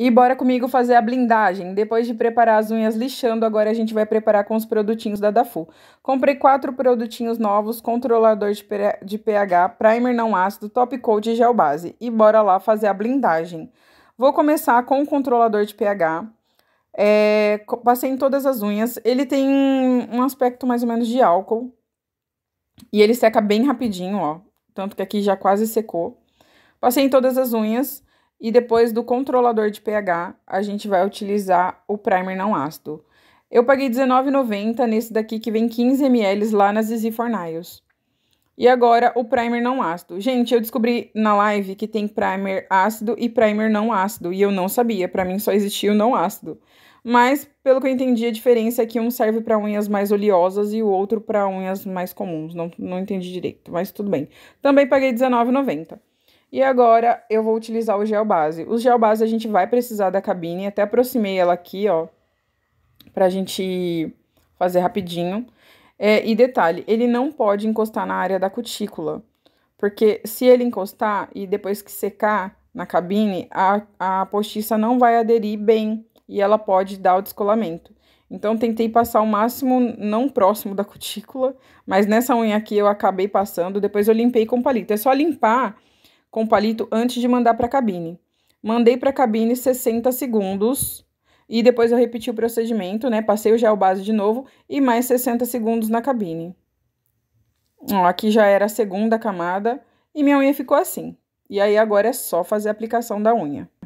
E bora comigo fazer a blindagem. Depois de preparar as unhas lixando, agora a gente vai preparar com os produtinhos da Dafu. Comprei quatro produtinhos novos, controlador de pH, primer não ácido, top coat e gel base. E bora lá fazer a blindagem. Vou começar com o controlador de pH. É, passei em todas as unhas. Ele tem um aspecto mais ou menos de álcool. E ele seca bem rapidinho, ó. Tanto que aqui já quase secou. Passei em todas as unhas. E depois do controlador de pH, a gente vai utilizar o primer não ácido. Eu paguei R$19,90 nesse daqui que vem 15 ml lá nas Easy for Niles. E agora o primer não ácido. Gente, eu descobri na live que tem primer ácido e primer não ácido. E eu não sabia, para mim só existia o não ácido. Mas, pelo que eu entendi, a diferença é que um serve para unhas mais oleosas e o outro para unhas mais comuns. Não, não entendi direito, mas tudo bem. Também paguei R$19,90. E agora eu vou utilizar o gel base. O gel base a gente vai precisar da cabine, até aproximei ela aqui, ó, pra gente fazer rapidinho. É, e detalhe, ele não pode encostar na área da cutícula, porque se ele encostar e depois que secar na cabine, a, a postiça não vai aderir bem e ela pode dar o descolamento. Então, tentei passar o máximo, não próximo da cutícula, mas nessa unha aqui eu acabei passando, depois eu limpei com palito. É só limpar com o palito antes de mandar para a cabine. Mandei para a cabine 60 segundos e depois eu repeti o procedimento, né? Passei o gel base de novo e mais 60 segundos na cabine. Ó, aqui já era a segunda camada e minha unha ficou assim. E aí agora é só fazer a aplicação da unha.